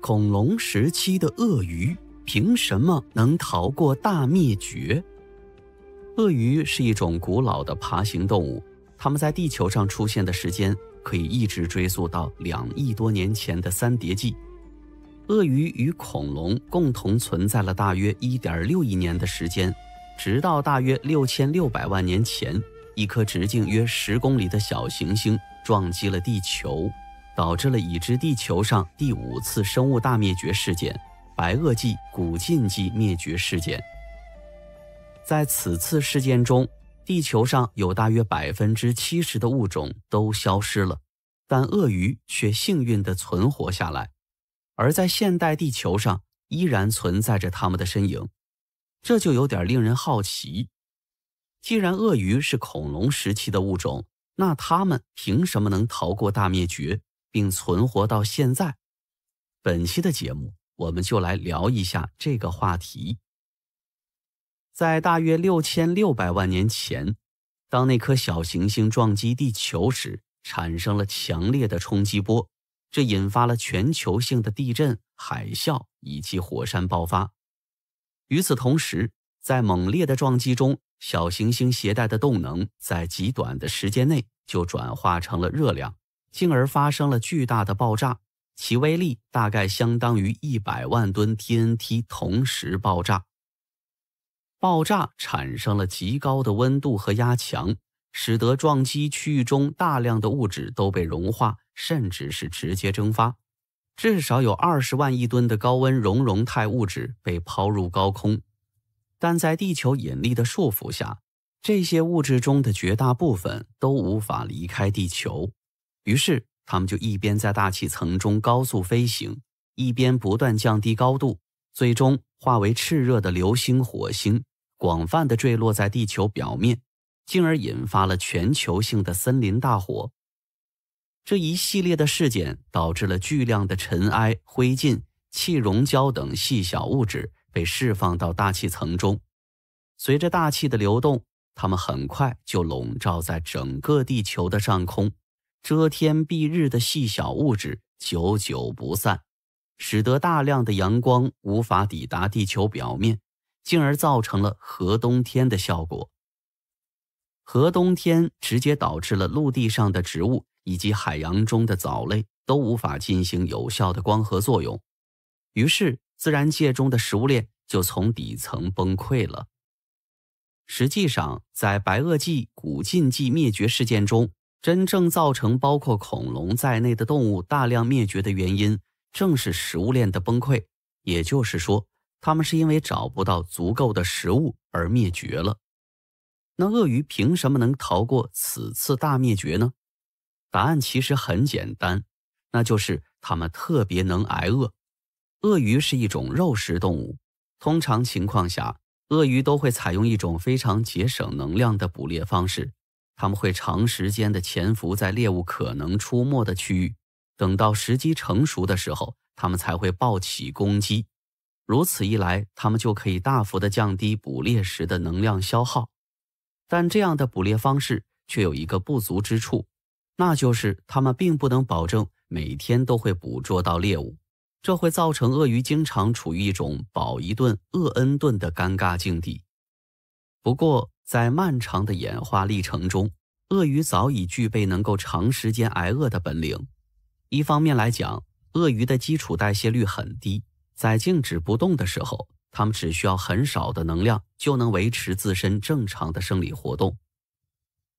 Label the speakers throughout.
Speaker 1: 恐龙时期的鳄鱼凭什么能逃过大灭绝？鳄鱼是一种古老的爬行动物，它们在地球上出现的时间可以一直追溯到两亿多年前的三叠纪。鳄鱼与恐龙共同存在了大约一点六亿年的时间，直到大约六千六百万年前，一颗直径约十公里的小行星撞击了地球。导致了已知地球上第五次生物大灭绝事件——白垩纪古近纪灭绝事件。在此次事件中，地球上有大约百分之七十的物种都消失了，但鳄鱼却幸运地存活下来，而在现代地球上依然存在着它们的身影。这就有点令人好奇：既然鳄鱼是恐龙时期的物种，那它们凭什么能逃过大灭绝？并存活到现在。本期的节目，我们就来聊一下这个话题。在大约六千六百万年前，当那颗小行星撞击地球时，产生了强烈的冲击波，这引发了全球性的地震、海啸以及火山爆发。与此同时，在猛烈的撞击中，小行星携带的动能在极短的时间内就转化成了热量。进而发生了巨大的爆炸，其威力大概相当于一百万吨 TNT 同时爆炸。爆炸产生了极高的温度和压强，使得撞击区域中大量的物质都被融化，甚至是直接蒸发。至少有二十万亿吨的高温熔融态物质被抛入高空，但在地球引力的束缚下，这些物质中的绝大部分都无法离开地球。于是，他们就一边在大气层中高速飞行，一边不断降低高度，最终化为炽热的流星火星，广泛的坠落在地球表面，进而引发了全球性的森林大火。这一系列的事件导致了巨量的尘埃、灰烬、气溶胶等细小物质被释放到大气层中，随着大气的流动，它们很快就笼罩在整个地球的上空。遮天蔽日的细小物质久久不散，使得大量的阳光无法抵达地球表面，进而造成了“核冬天”的效果。“核冬天”直接导致了陆地上的植物以及海洋中的藻类都无法进行有效的光合作用，于是自然界中的食物链就从底层崩溃了。实际上，在白垩纪古近纪灭绝事件中。真正造成包括恐龙在内的动物大量灭绝的原因，正是食物链的崩溃。也就是说，它们是因为找不到足够的食物而灭绝了。那鳄鱼凭什么能逃过此次大灭绝呢？答案其实很简单，那就是它们特别能挨饿。鳄鱼是一种肉食动物，通常情况下，鳄鱼都会采用一种非常节省能量的捕猎方式。它们会长时间的潜伏在猎物可能出没的区域，等到时机成熟的时候，它们才会暴起攻击。如此一来，它们就可以大幅的降低捕猎时的能量消耗。但这样的捕猎方式却有一个不足之处，那就是它们并不能保证每天都会捕捉到猎物，这会造成鳄鱼经常处于一种饱一顿饿 n 顿的尴尬境地。不过，在漫长的演化历程中，鳄鱼早已具备能够长时间挨饿的本领。一方面来讲，鳄鱼的基础代谢率很低，在静止不动的时候，它们只需要很少的能量就能维持自身正常的生理活动。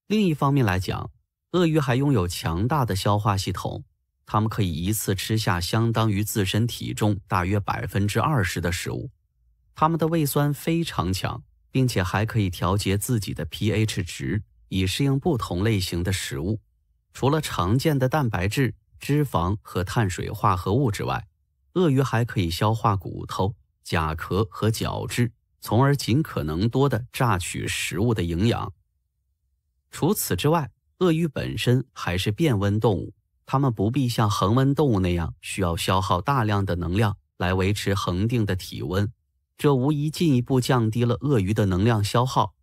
Speaker 1: 另一方面来讲，鳄鱼还拥有强大的消化系统，它们可以一次吃下相当于自身体重大约百分之二十的食物，它们的胃酸非常强。并且还可以调节自己的 pH 值，以适应不同类型的食物。除了常见的蛋白质、脂肪和碳水化合物之外，鳄鱼还可以消化骨头、甲壳和角质，从而尽可能多的榨取食物的营养。除此之外，鳄鱼本身还是变温动物，它们不必像恒温动物那样需要消耗大量的能量来维持恒定的体温。这无疑进一步降低了鳄鱼的能量消耗。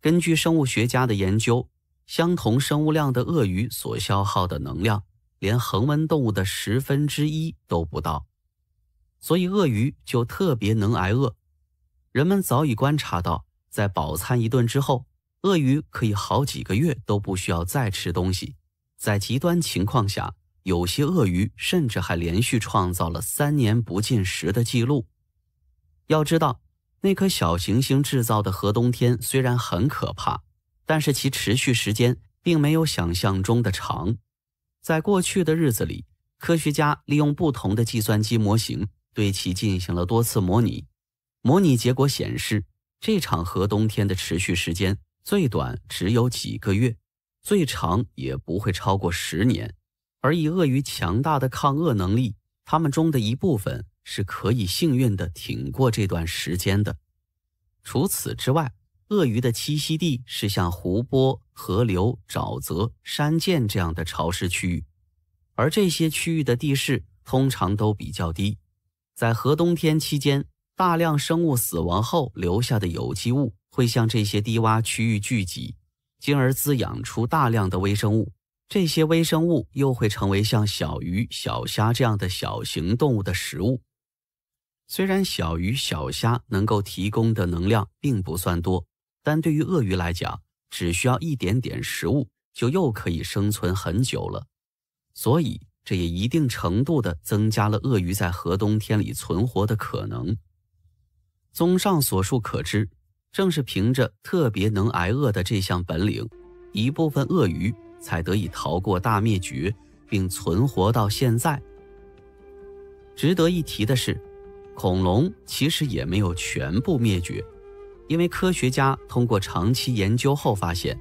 Speaker 1: 根据生物学家的研究，相同生物量的鳄鱼所消耗的能量，连恒温动物的十分之一都不到。所以，鳄鱼就特别能挨饿。人们早已观察到，在饱餐一顿之后，鳄鱼可以好几个月都不需要再吃东西。在极端情况下，有些鳄鱼甚至还连续创造了三年不进食的记录。要知道，那颗小行星制造的核冬天虽然很可怕，但是其持续时间并没有想象中的长。在过去的日子里，科学家利用不同的计算机模型对其进行了多次模拟。模拟结果显示，这场核冬天的持续时间最短只有几个月，最长也不会超过十年。而以鳄鱼强大的抗饿能力，它们中的一部分。是可以幸运的挺过这段时间的。除此之外，鳄鱼的栖息地是像湖泊、河流、沼泽、山涧这样的潮湿区域，而这些区域的地势通常都比较低。在河冬天期间，大量生物死亡后留下的有机物会向这些低洼区域聚集，进而滋养出大量的微生物。这些微生物又会成为像小鱼、小虾这样的小型动物的食物。虽然小鱼小虾能够提供的能量并不算多，但对于鳄鱼来讲，只需要一点点食物就又可以生存很久了。所以，这也一定程度的增加了鳄鱼在河冬天里存活的可能。综上所述可知，正是凭着特别能挨饿的这项本领，一部分鳄鱼才得以逃过大灭绝，并存活到现在。值得一提的是。恐龙其实也没有全部灭绝，因为科学家通过长期研究后发现，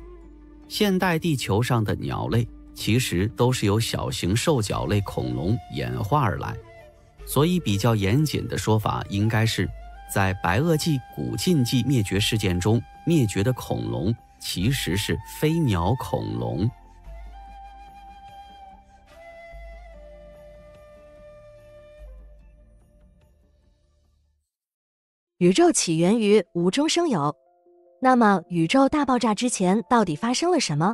Speaker 1: 现代地球上的鸟类其实都是由小型兽脚类恐龙演化而来，所以比较严谨的说法应该是，在白垩纪古近纪灭绝事件中灭绝的恐龙其实是飞鸟恐龙。宇宙起源于无中生有，那么宇宙大爆炸之前到底发生了什么？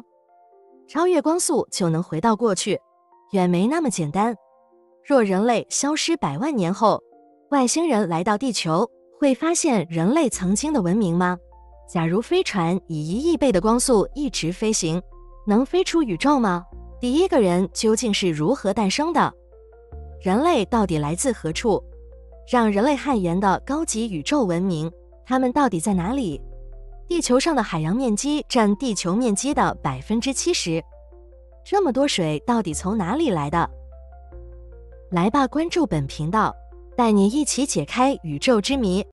Speaker 1: 超越光速就能回到过去，远没那么简单。若人类消失百万年后，外星人来到地球，会发现人类曾经的文明吗？假如飞船以一亿倍的光速一直飞行，能飞出宇宙吗？第一个人究竟是如何诞生的？人类到底来自何处？让人类汗颜的高级宇宙文明，他们到底在哪里？地球上的海洋面积占地球面积的百分之七十，这么多水到底从哪里来的？来吧，关注本频道，带你一起解开宇宙之谜。